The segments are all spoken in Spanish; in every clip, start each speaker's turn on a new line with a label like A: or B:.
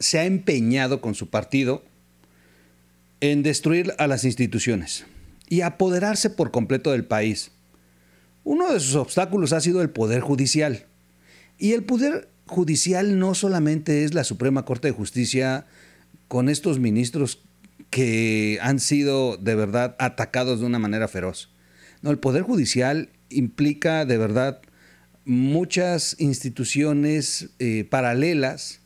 A: se ha empeñado con su partido en destruir a las instituciones y apoderarse por completo del país. Uno de sus obstáculos ha sido el Poder Judicial. Y el Poder Judicial no solamente es la Suprema Corte de Justicia con estos ministros que han sido de verdad atacados de una manera feroz. No, el Poder Judicial implica de verdad muchas instituciones eh, paralelas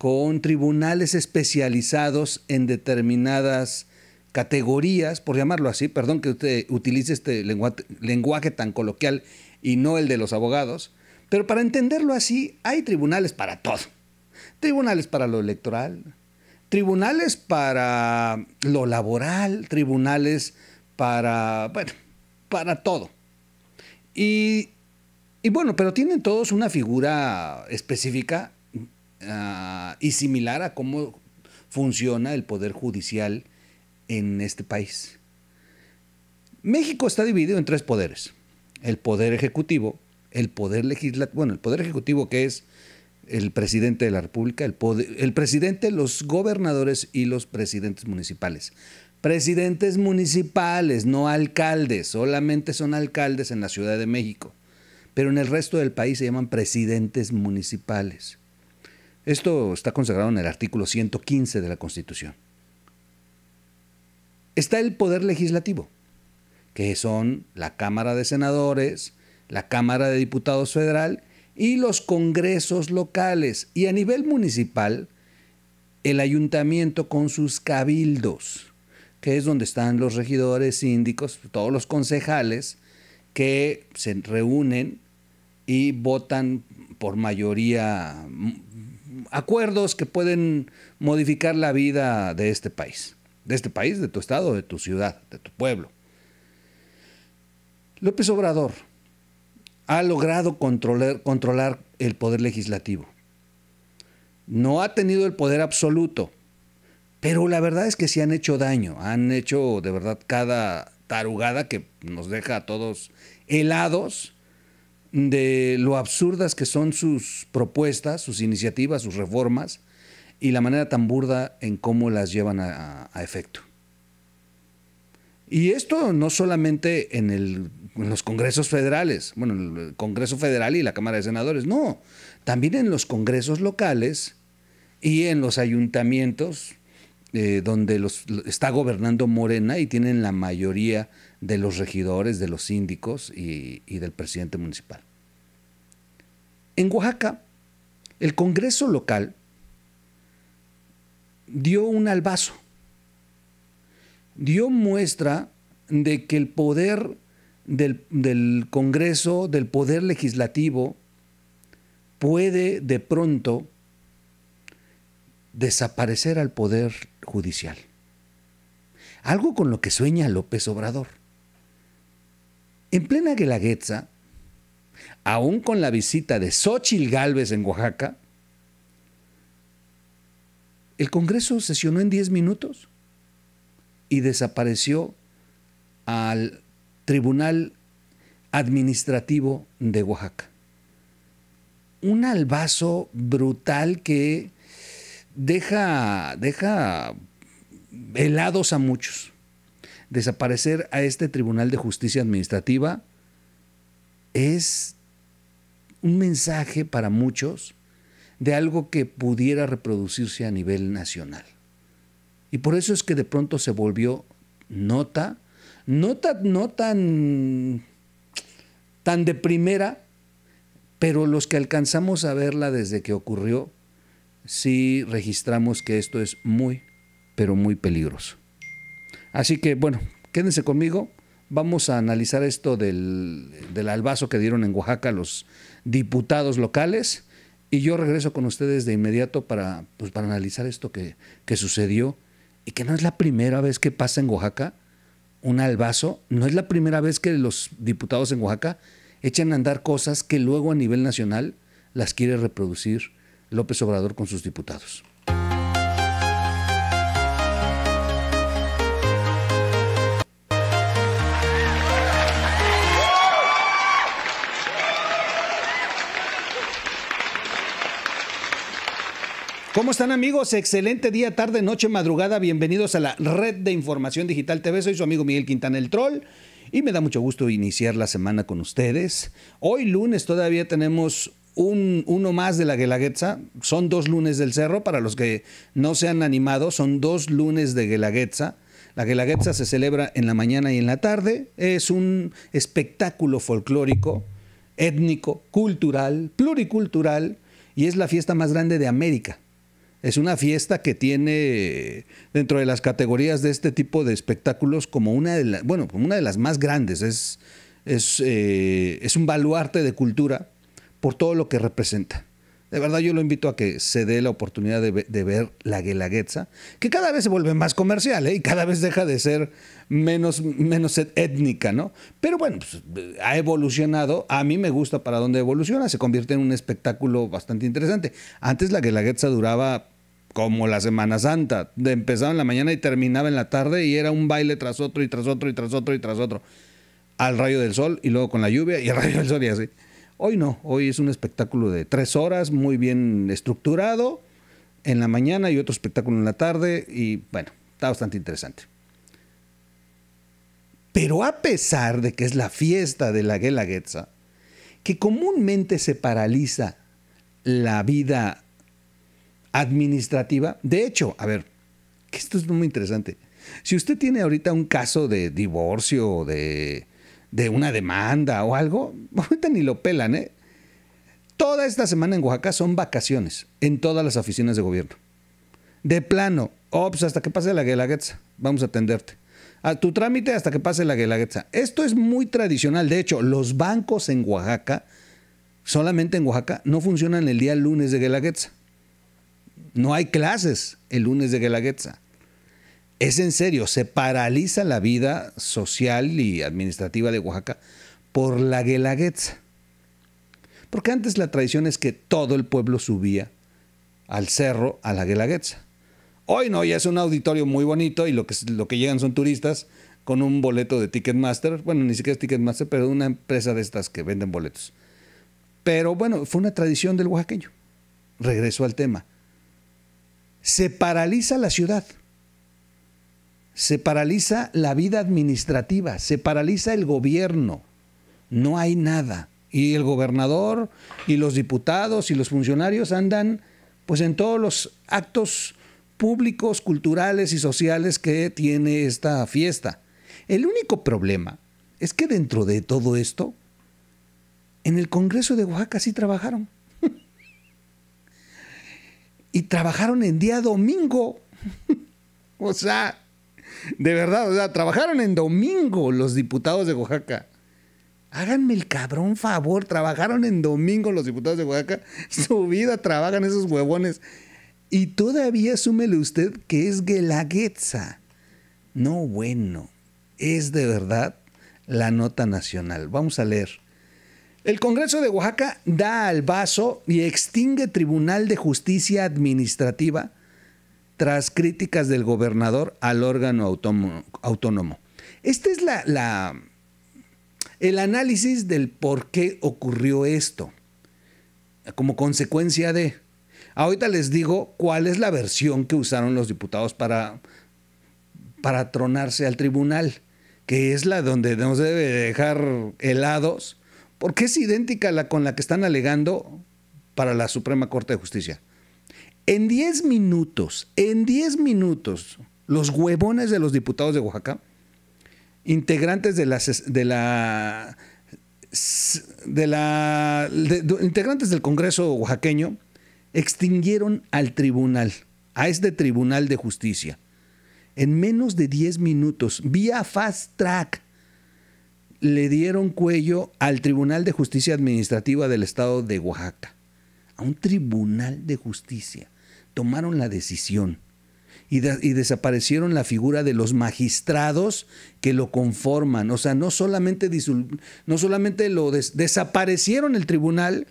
A: con tribunales especializados en determinadas categorías, por llamarlo así, perdón que usted utilice este lenguaje, tan coloquial y no el de los abogados, pero para entenderlo así, hay tribunales para todo. Tribunales para lo electoral, tribunales para lo laboral, tribunales para, bueno, para todo. Y, y bueno, pero tienen todos una figura específica Ah, y similar a cómo funciona el poder judicial en este país. México está dividido en tres poderes. El poder ejecutivo, el poder legislativo, bueno, el poder ejecutivo que es el presidente de la República, el presidente, los gobernadores y los presidentes municipales. Presidentes municipales, no alcaldes, solamente son alcaldes en la Ciudad de México, pero en el resto del país se llaman presidentes municipales. Esto está consagrado en el artículo 115 de la Constitución. Está el poder legislativo, que son la Cámara de Senadores, la Cámara de Diputados Federal y los congresos locales. Y a nivel municipal, el ayuntamiento con sus cabildos, que es donde están los regidores, síndicos, todos los concejales que se reúnen y votan por mayoría acuerdos que pueden modificar la vida de este país, de este país, de tu estado, de tu ciudad, de tu pueblo. López Obrador ha logrado controlar, controlar el poder legislativo. No ha tenido el poder absoluto, pero la verdad es que sí han hecho daño, han hecho de verdad cada tarugada que nos deja a todos helados de lo absurdas que son sus propuestas, sus iniciativas, sus reformas y la manera tan burda en cómo las llevan a, efecto. Y esto no solamente en, los congresos federales, bueno, el Congreso Federal y la Cámara de Senadores, no, también en los congresos locales y en los ayuntamientos eh, donde los, está gobernando Morena y tienen la mayoría de los regidores, de los síndicos y, del presidente municipal. En Oaxaca, el Congreso local dio un albazo, dio muestra de que el poder del, Congreso, del poder legislativo, puede de pronto desaparecer al poder judicial. Algo con lo que sueña López Obrador. En plena Guelaguetza, aún con la visita de Xochitl Gálvez en Oaxaca, el Congreso sesionó en 10 minutos y desapareció al Tribunal Administrativo de Oaxaca. Un albazo brutal que deja, deja helados a muchos desaparecer a este Tribunal de Justicia Administrativa es un mensaje para muchos de algo que pudiera reproducirse a nivel nacional. Y por eso es que de pronto se volvió nota, nota no tan, tan de primera, pero los que alcanzamos a verla desde que ocurrió, sí registramos que esto es muy, pero muy peligroso. Así que bueno, quédense conmigo. Vamos a analizar esto del, del albazo que dieron en Oaxaca los diputados locales. Y yo regreso con ustedes de inmediato para, pues, para analizar esto que, que sucedió y que no es la primera vez que pasa en Oaxaca un albazo, no es la primera vez que los diputados en Oaxaca echan a andar cosas que luego a nivel nacional las quiere reproducir López Obrador con sus diputados. ¿Cómo están amigos? Excelente día, tarde, noche, madrugada. Bienvenidos a la Red de Información Digital TV. Soy su amigo Miguel Quintana el Troll y me da mucho gusto iniciar la semana con ustedes. Hoy lunes todavía tenemos un, uno más de la Guelaguetza. Son dos lunes del cerro. Para los que no se han animado, son dos lunes de Guelaguetza. La Guelaguetza se celebra en la mañana y en la tarde. Es un espectáculo folclórico, étnico, cultural, pluricultural y es la fiesta más grande de América. Es una fiesta que tiene dentro de las categorías de este tipo de espectáculos como una de, bueno, una de las más grandes. Es, eh, es, un baluarte de cultura por todo lo que representa. De verdad yo lo invito a que se dé la oportunidad de, ver la Guelaguetza, que cada vez se vuelve más comercial ¿eh? y cada vez deja de ser menos, menos étnica, ¿no? Pero bueno, pues, eh, ha evolucionado, a mí me gusta para dónde evoluciona, se convierte en un espectáculo bastante interesante. Antes la Guelaguetza duraba como la Semana Santa. Empezaba en la mañana y terminaba en la tarde y era un baile tras otro y tras otro y tras otro y tras otro. Al rayo del sol y luego con la lluvia y al rayo del sol y así. Hoy no, hoy es un espectáculo de tres horas, muy bien estructurado, en la mañana y otro espectáculo en la tarde y bueno, está bastante interesante. Pero a pesar de que es la fiesta de la Guelaguetza, que comúnmente se paraliza la vida administrativa. De hecho, a ver, esto es muy interesante. Si usted tiene ahorita un caso de divorcio o de, una demanda o algo, ahorita ni lo pelan, ¿eh? Toda esta semana en Oaxaca son vacaciones en todas las oficinas de gobierno. De plano, ops, oh, pues hasta que pase la guelaguetza, vamos a atenderte. A tu trámite hasta que pase la guelaguetza. Esto es muy tradicional. De hecho, los bancos en Oaxaca, solamente en Oaxaca, no funcionan el día lunes de guelaguetza. No hay clases el lunes de Guelaguetza. Es en serio, se paraliza la vida social y administrativa de Oaxaca por la Guelaguetza. Porque antes la tradición es que todo el pueblo subía al cerro a la Guelaguetza. Hoy no, ya es un auditorio muy bonito y lo que, lo que llegan son turistas con un boleto de Ticketmaster. Bueno, ni siquiera es Ticketmaster, pero una empresa de estas que venden boletos. Pero bueno, fue una tradición del oaxaqueño. Regreso al tema se paraliza la ciudad, se paraliza la vida administrativa, se paraliza el gobierno, no hay nada. Y el gobernador y los diputados y los funcionarios andan pues en todos los actos públicos, culturales y sociales que tiene esta fiesta. El único problema es que dentro de todo esto, en el Congreso de Oaxaca sí trabajaron y trabajaron en día domingo. o sea, de verdad, o sea, trabajaron en domingo los diputados de Oaxaca. Háganme el cabrón favor, trabajaron en domingo los diputados de Oaxaca. Su vida trabajan esos huevones. Y todavía asúmele usted que es Guelaguetza. No, bueno, es de verdad la nota nacional. Vamos a leer. El Congreso de Oaxaca da al vaso y extingue Tribunal de Justicia Administrativa tras críticas del gobernador al órgano autónomo. Este es la, el análisis del por qué ocurrió esto, como consecuencia de... Ahorita les digo cuál es la versión que usaron los diputados para, para tronarse al tribunal, que es la donde no se debe dejar helados porque es idéntica la con la que están alegando para la Suprema Corte de Justicia. En 10 minutos, en 10 minutos, los huevones de los diputados de Oaxaca, integrantes de la, de la, integrantes del Congreso oaxaqueño, extinguieron al tribunal, a este Tribunal de Justicia, en menos de 10 minutos, vía fast track le dieron cuello al Tribunal de Justicia Administrativa del Estado de Oaxaca. A un tribunal de justicia. Tomaron la decisión y, desaparecieron la figura de los magistrados que lo conforman. O sea, no solamente, no solamente lo desaparecieron el tribunal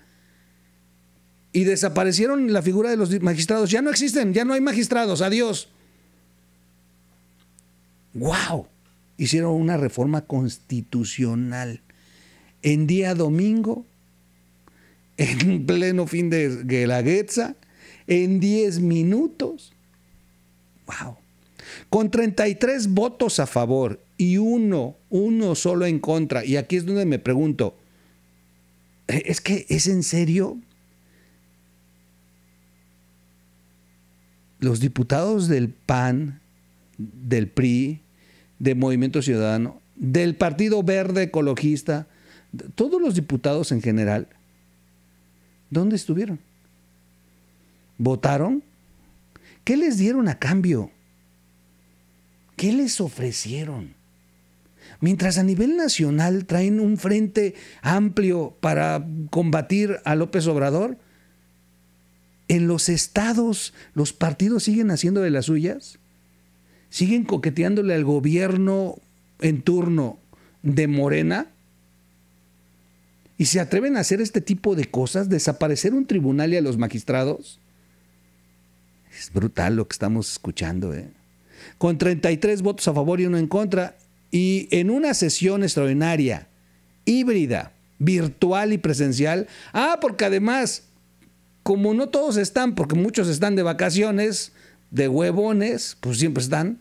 A: y desaparecieron la figura de los magistrados. Ya no existen, ya no hay magistrados. Adiós. ¡Wow! hicieron una reforma constitucional. En día domingo, en pleno fin de Guelaguetza, en 10 minutos. ¡Wow! Con 33 votos a favor y uno, uno solo en contra. Y aquí es donde me pregunto, eh, ¿es que es en serio? Los diputados del PAN, del PRI, de Movimiento Ciudadano, del Partido Verde Ecologista, todos los diputados en general, ¿dónde estuvieron? ¿Votaron? ¿Qué les dieron a cambio? ¿Qué les ofrecieron? Mientras a nivel nacional traen un frente amplio para combatir a López Obrador, en los estados los partidos siguen haciendo de las suyas siguen coqueteándole al gobierno en turno de Morena y se atreven a hacer este tipo de cosas, desaparecer un tribunal y a los magistrados. Es brutal lo que estamos escuchando. ¿eh? Con 33 votos a favor y uno en contra, y en una sesión extraordinaria, híbrida, virtual y presencial. Ah, porque además, como no todos están, porque muchos están de vacaciones, de huevones, pues siempre están,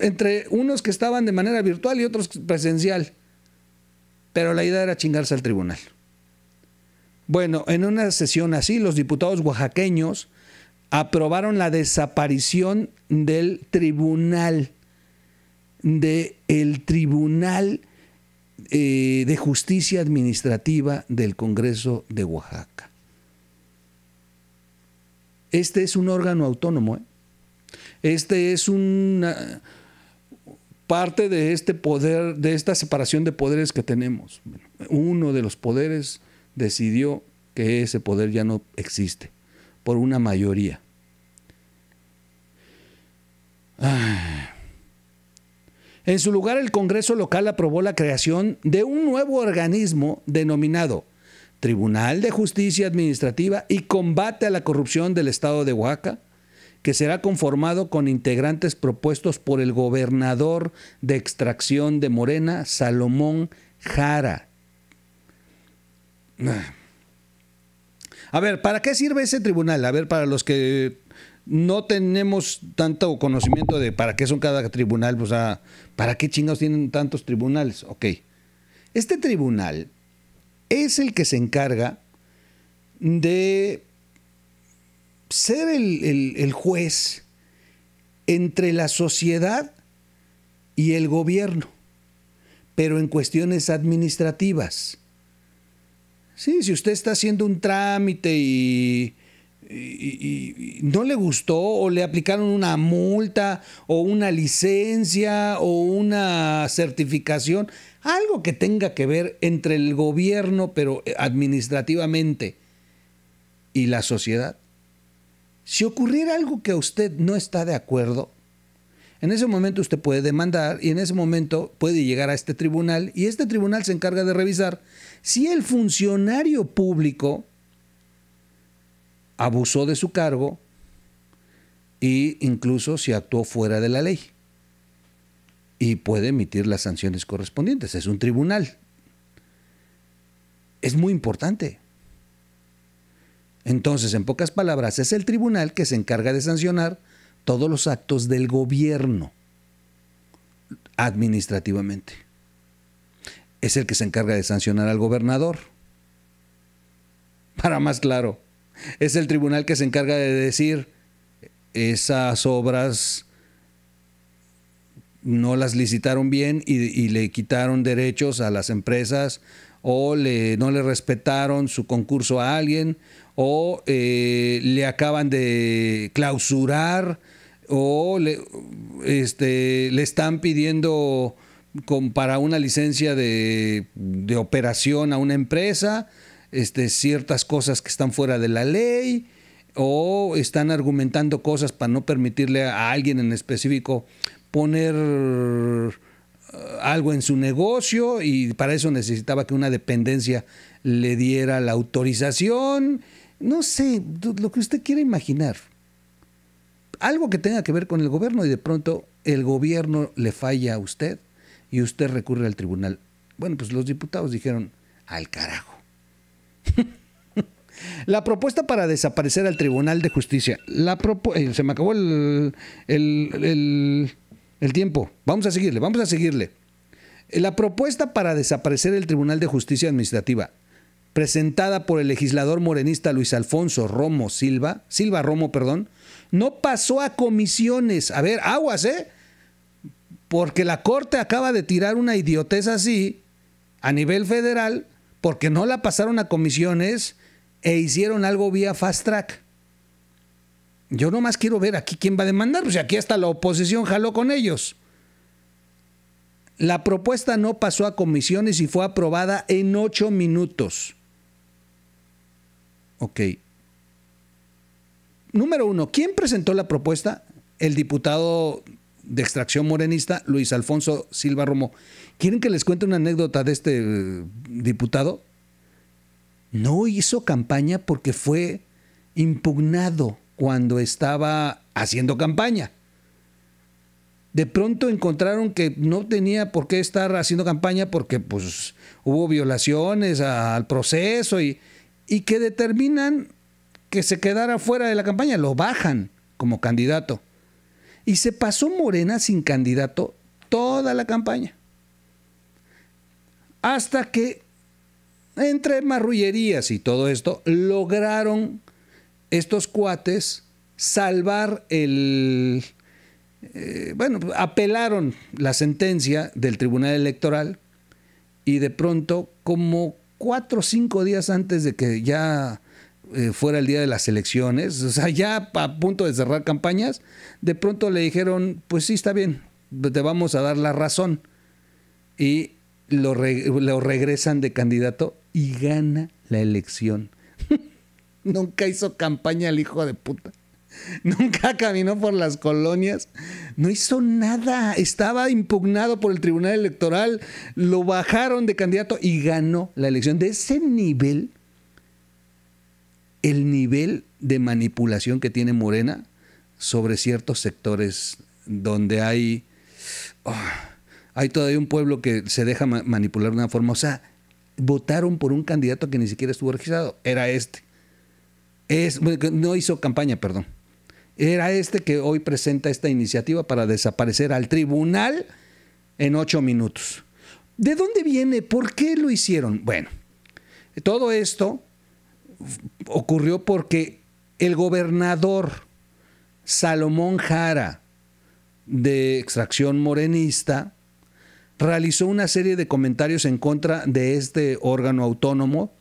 A: entre unos que estaban de manera virtual y otros presencial. Pero la idea era chingarse al tribunal. Bueno, en una sesión así, los diputados oaxaqueños aprobaron la desaparición del tribunal, del Tribunal eh, de Justicia Administrativa del Congreso de Oaxaca. Este es un órgano autónomo. ¿eh? Este es una parte de este poder, de esta separación de poderes que tenemos. Uno de los poderes decidió que ese poder ya no existe por una mayoría. En su lugar, el Congreso local aprobó la creación de un nuevo organismo denominado Tribunal de Justicia Administrativa y Combate a la Corrupción del Estado de Oaxaca, que será conformado con integrantes propuestos por el gobernador de extracción de Morena, Salomón Jara. A ver, ¿para qué sirve ese tribunal? A ver, para los que no tenemos tanto conocimiento de para qué son cada tribunal, o pues, sea, ah, ¿para qué chingados tienen tantos tribunales? Ok. Este tribunal es el que se encarga de ser el, juez entre la sociedad y el gobierno, pero en cuestiones administrativas. Sí, si usted está haciendo un trámite y, no le gustó o le aplicaron una multa o una licencia o una certificación, algo que tenga que ver entre el gobierno, pero eh, administrativamente, y la sociedad. Si ocurriera algo que usted no está de acuerdo, en ese momento usted puede demandar y en ese momento puede llegar a este tribunal y este tribunal se encarga de revisar si el funcionario público abusó de su cargo e incluso si actuó fuera de la ley y puede emitir las sanciones correspondientes. Es un tribunal. Es muy importante. Entonces, en pocas palabras, es el tribunal que se encarga de sancionar todos los actos del gobierno administrativamente. Es el que se encarga de sancionar al gobernador. Para más claro, es el tribunal que se encarga de decir esas obras no las licitaron bien y, le quitaron derechos a las empresas o le, no le respetaron su concurso a alguien o eh, le acaban de clausurar o le, este, le están pidiendo para una licencia de, operación a una empresa este, ciertas cosas que están fuera de la ley o están argumentando cosas para no permitirle a alguien en específico poner eh, algo en su negocio y para eso necesitaba que una dependencia le diera la autorización, no sé, lo que usted quiera imaginar. Algo que tenga que ver con el gobierno y de pronto el gobierno le falla a usted y usted recurre al tribunal. Bueno, pues los diputados dijeron, al carajo. La propuesta para desaparecer al Tribunal de Justicia. La eh, se me acabó el, el tiempo. Vamos a seguirle, vamos a seguirle. Eh, la propuesta para desaparecer el Tribunal de Justicia Administrativa, presentada por el legislador morenista Luis Alfonso Romo Silva, Silva Romo, perdón, no pasó a comisiones. A ver, aguas, ¿eh? Porque la Corte acaba de tirar una idiotez así a nivel federal porque no la pasaron a comisiones e hicieron algo vía fast track. Yo nomás quiero ver aquí quién va a demandar, pues aquí hasta la oposición jaló con ellos. La propuesta no pasó a comisiones y fue aprobada en ocho minutos. Ok. Número uno, ¿quién presentó la propuesta? El diputado de extracción morenista, Luis Alfonso Silva Romo. ¿Quieren que les cuente una anécdota de este eh, diputado? No hizo campaña porque fue impugnado cuando estaba haciendo campaña. De pronto encontraron que no tenía por qué estar haciendo campaña porque pues, hubo violaciones al proceso y, y que determinan que se quedara fuera de la campaña, lo bajan como candidato. Y se pasó Morena sin candidato toda la campaña. Hasta que, entre marrullerías y todo esto, lograron estos cuates salvar el... Eh, bueno, apelaron la sentencia del Tribunal Electoral y de pronto, como cuatro o cinco días antes de que ya eh, fuera el día de las elecciones, o sea, ya a punto de cerrar campañas, de pronto le dijeron, pues sí, está bien, te vamos a dar la razón. Y lo, lo regresan de candidato y gana la elección. Nunca hizo campaña el hijo de puta. Nunca caminó por las colonias. No hizo nada. Estaba impugnado por el Tribunal Electoral. Lo bajaron de candidato y ganó la elección. De ese nivel, el nivel de manipulación que tiene Morena sobre ciertos sectores donde hay, ah, hay todavía un pueblo que se deja manipular de una forma. O sea, votaron por un candidato que ni siquiera estuvo registrado. Era este no hizo campaña, perdón. Era este que hoy presenta esta iniciativa para desaparecer al tribunal en ocho minutos. ¿De dónde viene? ¿Por qué lo hicieron? Bueno, todo esto ocurrió porque el gobernador Salomón Jara, de extracción morenista, realizó una serie de comentarios en contra de este órgano autónomo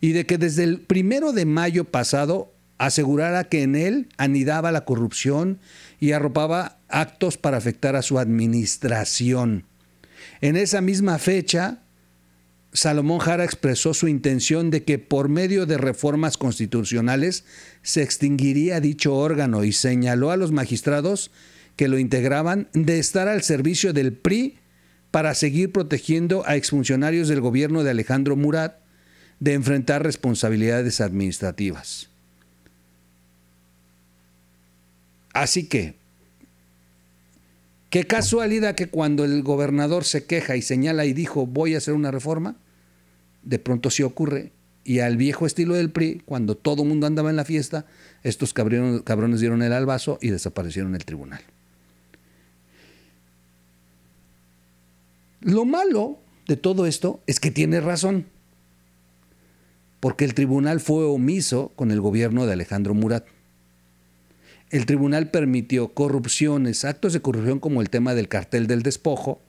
A: y de que desde el primero de mayo pasado asegurara que en él anidaba la corrupción y arropaba actos para afectar a su administración. En esa misma fecha, Salomón Jara expresó su intención de que por medio de reformas constitucionales se extinguiría dicho órgano y señaló a los magistrados que lo integraban de estar al servicio del PRI para seguir protegiendo a exfuncionarios del gobierno de Alejandro Murat de enfrentar responsabilidades administrativas. Así que, qué casualidad que cuando el gobernador se queja y señala y dijo voy a hacer una reforma, de pronto sí ocurre. Y al viejo estilo del PRI, cuando todo el mundo andaba en la fiesta, estos cabrones, cabrones dieron el albazo y desaparecieron el tribunal. Lo malo de todo esto es que tiene razón porque el tribunal fue omiso con el gobierno de Alejandro Murat. El tribunal permitió corrupciones, actos de corrupción como el tema del cartel del despojo,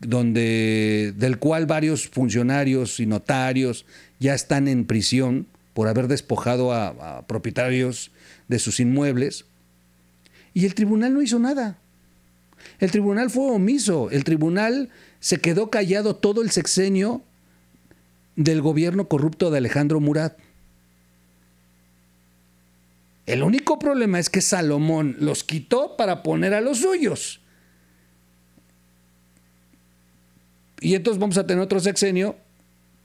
A: donde, del cual varios funcionarios y notarios ya están en prisión por haber despojado a, a propietarios de sus inmuebles. Y el tribunal no hizo nada. El tribunal fue omiso. El tribunal se quedó callado todo el sexenio del gobierno corrupto de Alejandro Murat. El único problema es que Salomón los quitó para poner a los suyos. Y entonces vamos a tener otro sexenio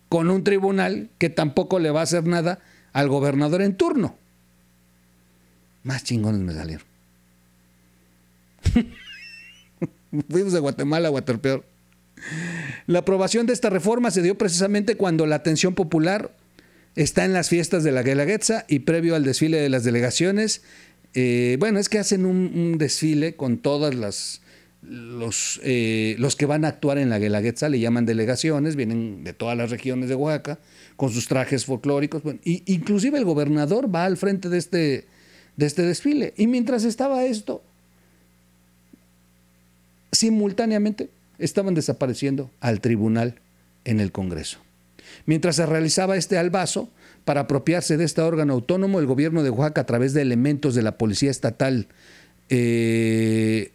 A: con un tribunal que tampoco le va a hacer nada al gobernador en turno. Más chingones me salieron. Fuimos de Guatemala a Waterpeor. La aprobación de esta reforma se dio precisamente cuando la atención popular está en las fiestas de la Guelaguetza y previo al desfile de las delegaciones. Eh, bueno, es que hacen un, desfile con todas las, los, eh, los que van a actuar en la Guelaguetza le llaman delegaciones, vienen de todas las regiones de Oaxaca, con sus trajes folclóricos. Bueno, inclusive el gobernador va al frente de este, de este desfile. Y mientras estaba esto, simultáneamente estaban desapareciendo al tribunal en el Congreso. Mientras se realizaba este albazo, para apropiarse de este órgano autónomo, el gobierno de Oaxaca, a través de elementos de la Policía Estatal eh,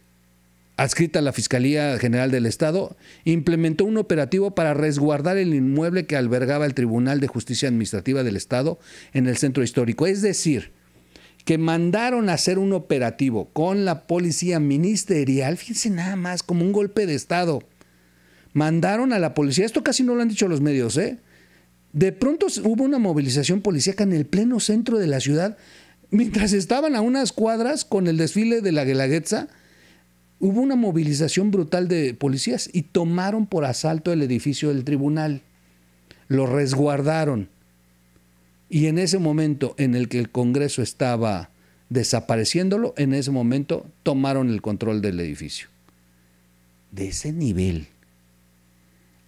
A: adscrita a la Fiscalía General del Estado, implementó un operativo para resguardar el inmueble que albergaba el Tribunal de Justicia Administrativa del Estado en el centro histórico. Es decir, que mandaron a hacer un operativo con la policía ministerial, fíjense nada más, como un golpe de Estado. Mandaron a la policía, esto casi no lo han dicho los medios, ¿eh? De pronto hubo una movilización policíaca en el pleno centro de la ciudad, mientras estaban a unas cuadras con el desfile de la Guelaguetza, hubo una movilización brutal de policías y tomaron por asalto el edificio del tribunal. Lo resguardaron. Y en ese momento en el que el Congreso estaba desapareciéndolo, en ese momento tomaron el control del edificio. De ese nivel,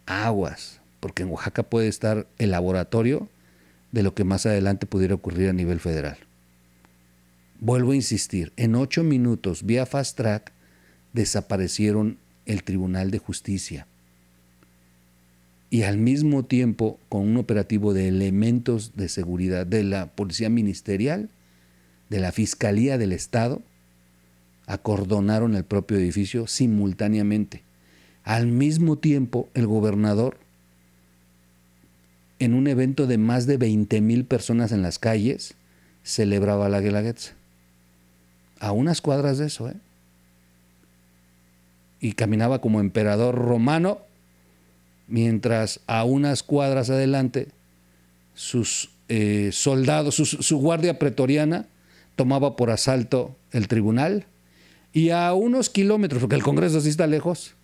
A: aguas, porque en Oaxaca puede estar el laboratorio de lo que más adelante pudiera ocurrir a nivel federal. Vuelvo a insistir, en ocho minutos, vía fast track, desaparecieron el Tribunal de Justicia y al mismo tiempo con un operativo de elementos de seguridad de la Policía Ministerial, de la Fiscalía del Estado, acordonaron el propio edificio simultáneamente. Al mismo tiempo, el gobernador, en un evento de más de 20 mil personas en las calles, celebraba la Guelaguetza. A unas cuadras de eso, ¿eh? Y caminaba como emperador romano mientras a unas cuadras adelante sus eh, soldados, su, su guardia pretoriana tomaba por asalto el tribunal y a unos kilómetros, porque el Congreso sí está lejos,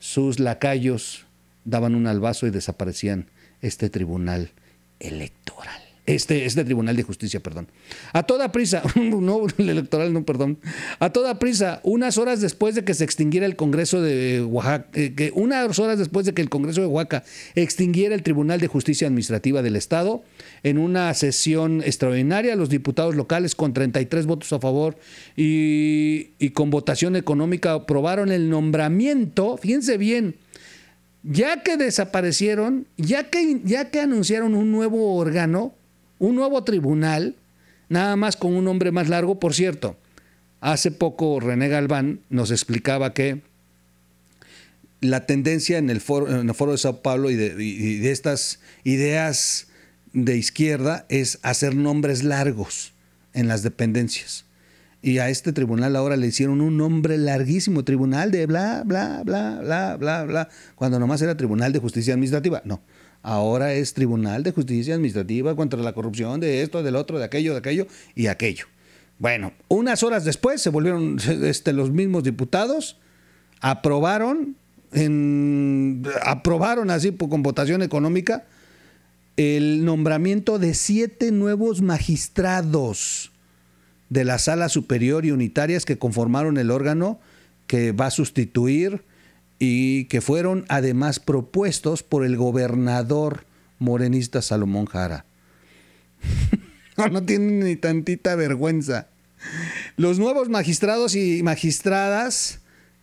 A: sus lacayos daban un albazo y desaparecían este tribunal electoral este, este Tribunal de Justicia, perdón. A toda prisa, no, el electoral, no, perdón. A toda prisa, unas horas después de que se extinguiera el Congreso de Oaxaca, eh, que unas horas después de que el Congreso de Oaxaca extinguiera el Tribunal de Justicia Administrativa del Estado, en una sesión extraordinaria, los diputados locales con 33 votos a favor y, con votación económica aprobaron el nombramiento, fíjense bien, ya que desaparecieron, ya que, ya que anunciaron un nuevo órgano, un nuevo tribunal, nada más con un nombre más largo, por cierto. Hace poco René Galván nos explicaba que la tendencia en el foro, de Sao Paulo y de, y de, estas ideas de izquierda es hacer nombres largos en las dependencias. Y a este tribunal ahora le hicieron un nombre larguísimo, tribunal de bla, bla, bla, bla, bla, bla, cuando nomás era tribunal de justicia administrativa. No, ahora es Tribunal de Justicia Administrativa contra la corrupción de esto, del otro, de aquello, de aquello y aquello. Bueno, unas horas después se volvieron este, los mismos diputados, aprobaron, aprobaron así con votación económica el nombramiento de siete nuevos magistrados de la Sala Superior y Unitarias que conformaron el órgano que va a sustituir y que fueron además propuestos por el gobernador morenista Salomón Jara. no tienen ni tantita vergüenza. Los nuevos magistrados y magistradas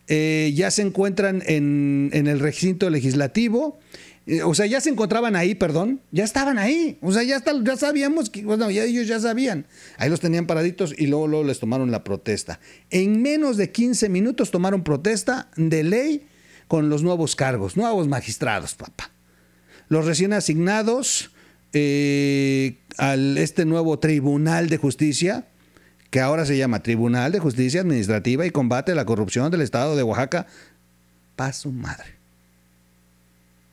A: eh, ya se encuentran en, en el recinto legislativo. Eh, o sea, ya se encontraban ahí, perdón. Ya estaban ahí. O sea, ya, ya sabíamos que. Bueno, ya ellos ya sabían. Ahí los tenían paraditos y luego, luego les tomaron la protesta. En menos de 15 minutos tomaron protesta de ley con los nuevos cargos, nuevos magistrados, papá. Los recién asignados eh, a este nuevo Tribunal de Justicia, que ahora se llama Tribunal de Justicia Administrativa y Combate a la Corrupción del Estado de Oaxaca, pa' su madre.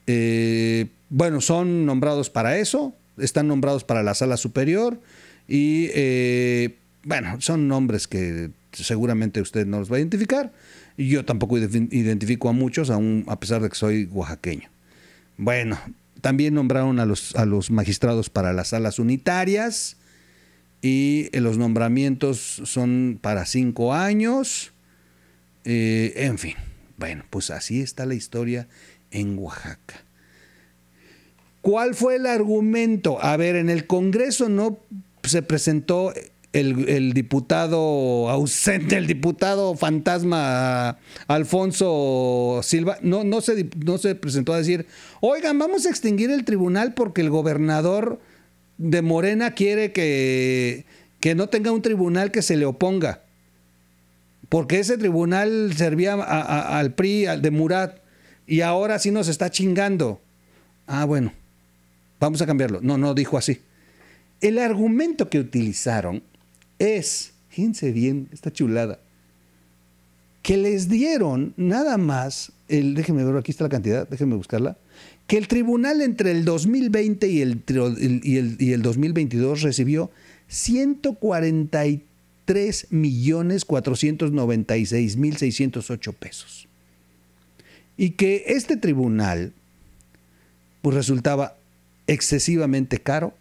A: Eh, bueno, son nombrados para eso, están nombrados para la Sala Superior y, eh, bueno, son nombres que seguramente usted no los va a identificar. Y yo tampoco identifico a muchos, aún a pesar de que soy oaxaqueño. Bueno, también nombraron a los, a los magistrados para las salas unitarias y eh, los nombramientos son para cinco años. Eh, en fin, bueno, pues así está la historia en Oaxaca. ¿Cuál fue el argumento? A ver, en el Congreso no se presentó el, diputado ausente, el diputado fantasma ah, Alfonso Silva, no, no, se, no se presentó a decir, oigan, vamos a extinguir el tribunal porque el gobernador de Morena quiere que, que no tenga un tribunal que se le oponga, porque ese tribunal servía al PRI al de Murat y ahora sí nos está chingando. Ah, bueno, vamos a cambiarlo. No, no dijo así. El argumento que utilizaron es, fíjense bien, está chulada, que les dieron nada más, el, déjenme ver, aquí está la cantidad, déjenme buscarla, que el tribunal entre el 2020 y el, y el, y el 2022 recibió 143 millones 496 mil 608 pesos. Y que este tribunal pues, resultaba excesivamente caro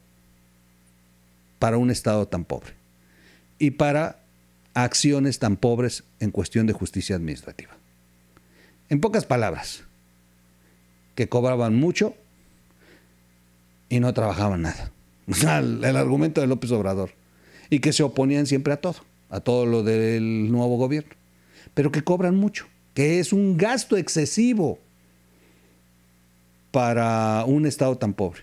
A: para un estado tan pobre y para acciones tan pobres en cuestión de justicia administrativa. En pocas palabras, que cobraban mucho y no trabajaban nada. El, argumento de López Obrador. Y que se oponían siempre a todo, a todo lo del nuevo gobierno. Pero que cobran mucho, que es un gasto excesivo para un Estado tan pobre.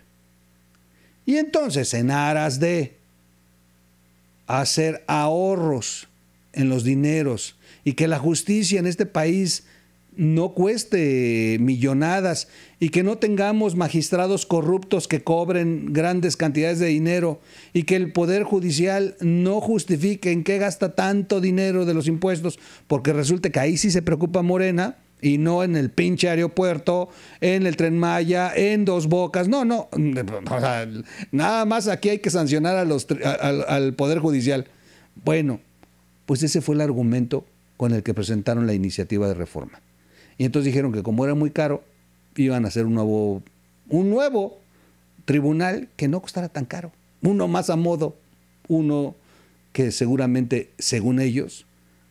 A: Y entonces, en aras de hacer ahorros en los dineros y que la justicia en este país no cueste millonadas y que no tengamos magistrados corruptos que cobren grandes cantidades de dinero y que el Poder Judicial no justifique en qué gasta tanto dinero de los impuestos, porque resulta que ahí sí se preocupa Morena y no en el pinche aeropuerto, en el tren Maya, en Dos Bocas. No, no, mm, nada más aquí hay que sancionar a los, al Poder Judicial. Bueno, pues ese fue el argumento con el que presentaron la iniciativa de reforma. Y entonces dijeron que como era muy caro, iban a hacer un nuevo, un nuevo tribunal que no costara tan caro. Uno más a modo, uno que seguramente, según ellos,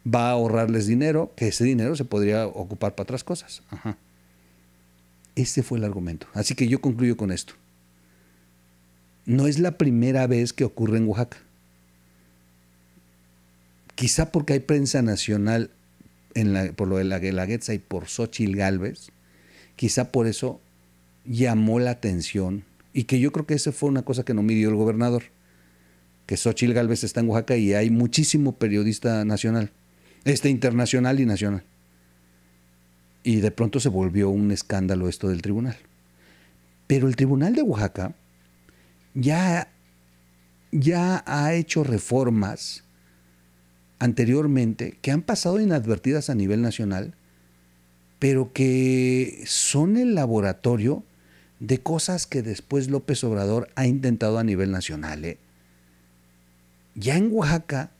A: va a ahorrarles dinero, que ese dinero se podría ocupar para otras cosas. Ese fue el argumento. Así que yo concluyo con esto. No es la primera vez que ocurre en Oaxaca. Quizá porque hay prensa nacional por lo de la Guelaguetza y por Xochitl Galvez, quizá por eso llamó la atención y que yo creo que esa fue una cosa que no midió el gobernador, que Xochitl Galvez está en Oaxaca y hay muchísimo periodista nacional este, internacional y nacional. Y de pronto se volvió un escándalo esto del tribunal. Pero el tribunal de Oaxaca ya, ya ha hecho reformas anteriormente que han pasado inadvertidas a nivel nacional, pero que son el laboratorio de cosas que después López Obrador ha intentado a nivel nacional. ¿eh? Ya en Oaxaca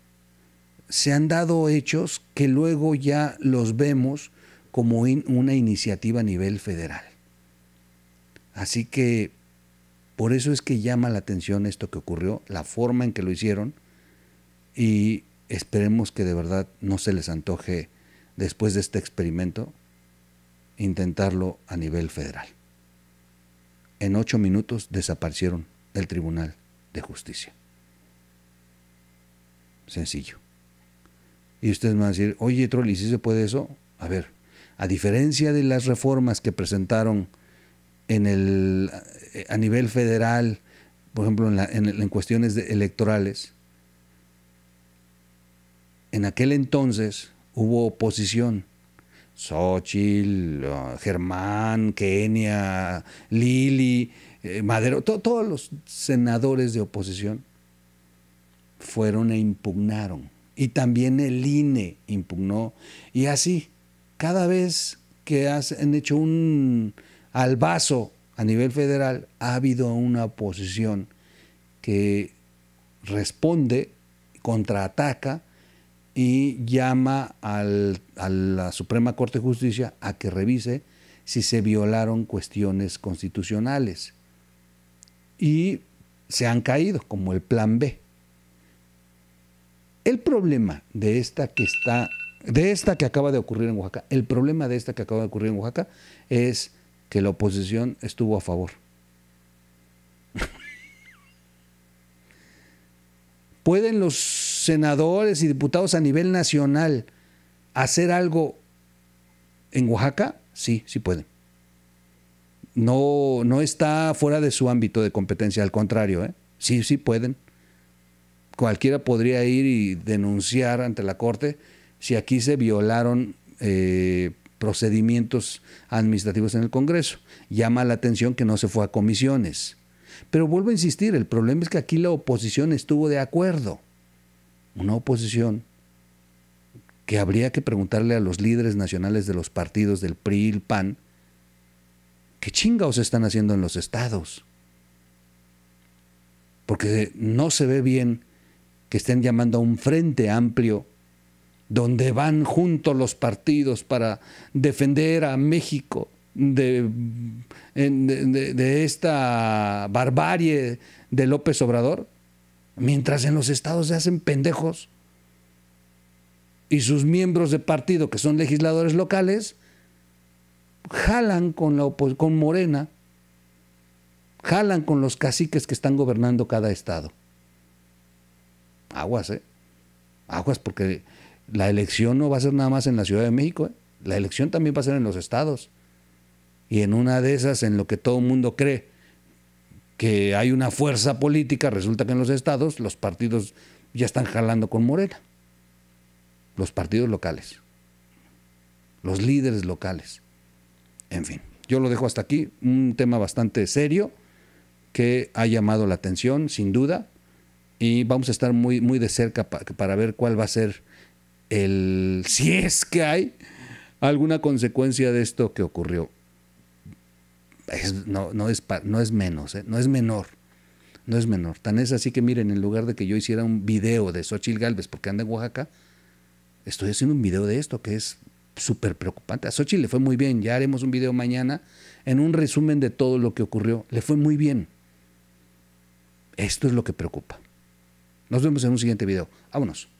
A: se han dado hechos que luego ya los vemos como una iniciativa a nivel federal. Así que por eso es que llama la atención esto que ocurrió, la forma en que lo hicieron y esperemos que de verdad no se les antoje después de este experimento intentarlo a nivel federal. En ocho minutos desaparecieron del Tribunal de Justicia. Sencillo. Y ustedes me van a decir, oye, Trolli, ¿sí se puede eso? A ver, a diferencia de las reformas que presentaron en eh, a nivel federal, por ejemplo, en, cuestiones electorales, en aquel entonces hubo oposición. Xochitl, eh, Germán, Kenia, Lili, eh, Madero, todos los senadores de oposición fueron e impugnaron y también el INE impugnó. Y así, cada vez que han hecho un albazo a nivel federal, ha habido una oposición que responde, contraataca y llama a la Suprema Corte de Justicia a que revise si se violaron cuestiones constitucionales. Y se han caído, como el plan B. El problema de esta que está, de esta que acaba de ocurrir en Oaxaca, el problema de esta que acaba de ocurrir en Oaxaca es que la oposición estuvo a favor. ¿Pueden los senadores y diputados a nivel nacional hacer algo en Oaxaca? Sí, sí pueden. No, no está fuera de su ámbito de competencia, al contrario, ¿eh? sí, sí pueden cualquiera podría ir y denunciar ante la Corte si aquí se violaron eh, procedimientos administrativos en el Congreso. Llama la atención que no se fue a comisiones. Pero vuelvo a insistir, el problema es que aquí la oposición estuvo de acuerdo. Una oposición que habría que preguntarle a los líderes nacionales de los partidos del PRI y el PAN qué chingados están haciendo en los estados. Porque no se ve bien que estén llamando a un frente amplio donde van juntos los partidos para defender a México de, esta barbarie de López Obrador, mientras en los estados se hacen pendejos y sus miembros de partido, que son legisladores locales, jalan con, la con Morena, jalan con los caciques que están gobernando cada estado aguas, ¿eh? Aguas, porque la elección no va a ser nada más en la Ciudad de México, ¿eh? la elección también va a ser en los estados. Y en una de esas, en lo que todo el mundo cree que hay una fuerza política, resulta que en los estados los partidos ya están jalando con Morena. Los partidos locales, los líderes locales. En fin, yo lo dejo hasta aquí, un tema bastante serio que ha llamado la atención, sin duda, y vamos a estar muy, muy de cerca para ver cuál va a ser el, si es que hay alguna consecuencia de esto que ocurrió. no, es no es menos, ¿eh? no es menor. No es menor. Tan es así que miren, en lugar de que yo hiciera un video de Xochitl Galvez porque anda en Oaxaca, estoy haciendo un video de esto que es súper preocupante. A Xochitl le fue muy bien. Ya haremos un video mañana en un resumen de todo lo que ocurrió. Le fue muy bien. Esto es lo que preocupa. Nos vemos en un siguiente video. Vámonos.